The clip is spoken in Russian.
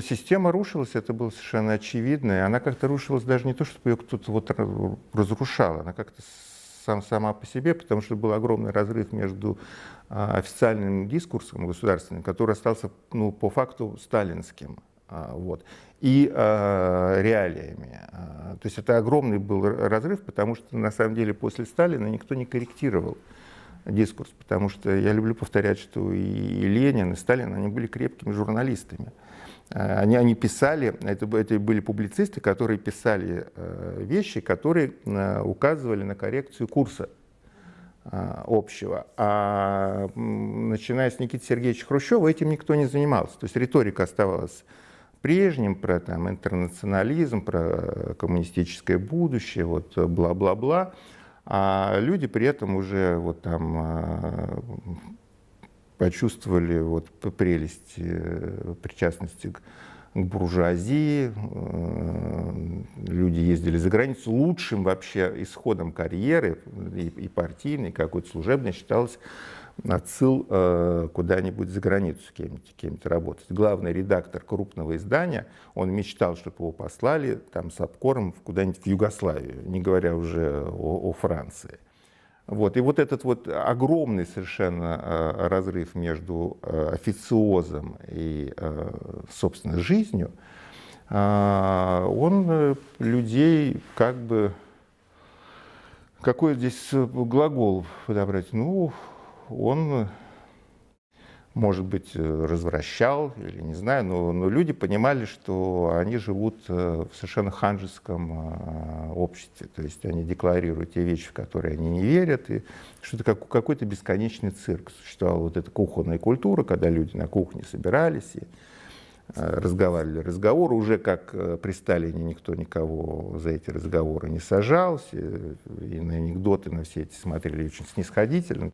система рушилась, это было совершенно очевидно. И она как-то рушилась даже не то, чтобы ее кто-то вот разрушал, она как-то сам, сама по себе, потому что был огромный разрыв между а, официальным дискурсом государственным, который остался ну, по факту сталинским, а, вот, и э, реалиями. То есть это огромный был разрыв, потому что на самом деле после Сталина никто не корректировал дискурс, потому что я люблю повторять, что и Ленин, и Сталин, они были крепкими журналистами. А, они, они писали, это, это были публицисты, которые писали э, вещи, которые э, указывали на коррекцию курса а, общего. А начиная с Никиты Сергеевича Хрущева этим никто не занимался. То есть риторика оставалась прежним, про там, интернационализм, про э, коммунистическое будущее, вот бла-бла-бла а люди при этом уже вот там а, почувствовали вот прелесть э, причастности к к буржуазии, э, люди ездили за границу. Лучшим вообще исходом карьеры и, и партийной, какой-то служебной считалось отсыл э, куда-нибудь за границу кем то кем работать. Главный редактор крупного издания, он мечтал, чтобы его послали там с обкором куда-нибудь в Югославию, не говоря уже о, о Франции. Вот. И вот этот вот огромный совершенно э, разрыв между э, официозом и, э, собственно, жизнью, он людей как бы... Какой здесь глагол подобрать? Ну, он может быть, э, развращал, или не знаю, но, но люди понимали, что они живут э, в совершенно ханжеском а, обществе. То есть они декларируют те вещи, в которые они не верят, и что это как, какой-то бесконечный цирк. Существовала вот эта кухонная культура, когда люди на кухне собирались и э, разговаривали разговоры. Уже как при Сталине никто никого за эти разговоры не сажался, и на анекдоты, на все эти смотрели очень снисходительно.